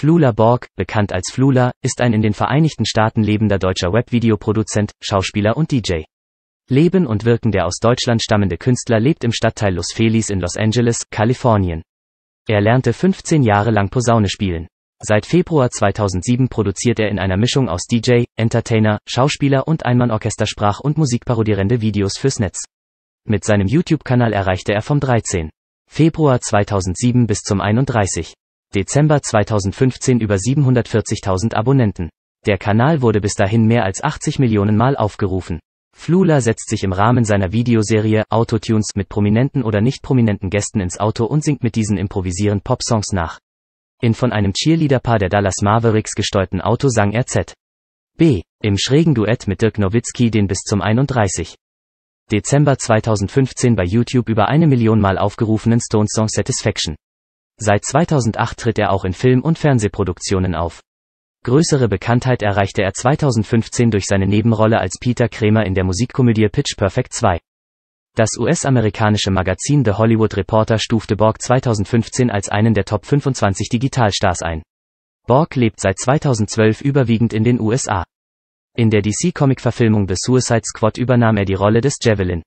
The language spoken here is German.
Flula Borg, bekannt als Flula, ist ein in den Vereinigten Staaten lebender deutscher Webvideoproduzent, Schauspieler und DJ. Leben und Wirken der aus Deutschland stammende Künstler lebt im Stadtteil Los Feliz in Los Angeles, Kalifornien. Er lernte 15 Jahre lang Posaune spielen. Seit Februar 2007 produziert er in einer Mischung aus DJ, Entertainer, Schauspieler und Einmannorchestersprach- und Musikparodierende Videos fürs Netz. Mit seinem YouTube-Kanal erreichte er vom 13. Februar 2007 bis zum 31. Dezember 2015 über 740.000 Abonnenten. Der Kanal wurde bis dahin mehr als 80 Millionen Mal aufgerufen. Flula setzt sich im Rahmen seiner Videoserie Autotunes mit prominenten oder nicht prominenten Gästen ins Auto und singt mit diesen improvisierend Popsongs nach. In von einem Cheerleaderpaar der Dallas Mavericks gesteuerten Auto sang er Z. B. Im schrägen Duett mit Dirk Nowitzki den bis zum 31. Dezember 2015 bei YouTube über eine Million Mal aufgerufenen Stone Song Satisfaction. Seit 2008 tritt er auch in Film- und Fernsehproduktionen auf. Größere Bekanntheit erreichte er 2015 durch seine Nebenrolle als Peter Kremer in der Musikkomödie Pitch Perfect 2. Das US-amerikanische Magazin The Hollywood Reporter stufte Borg 2015 als einen der Top 25 Digitalstars ein. Borg lebt seit 2012 überwiegend in den USA. In der DC-Comic-Verfilmung The Suicide Squad übernahm er die Rolle des Javelin.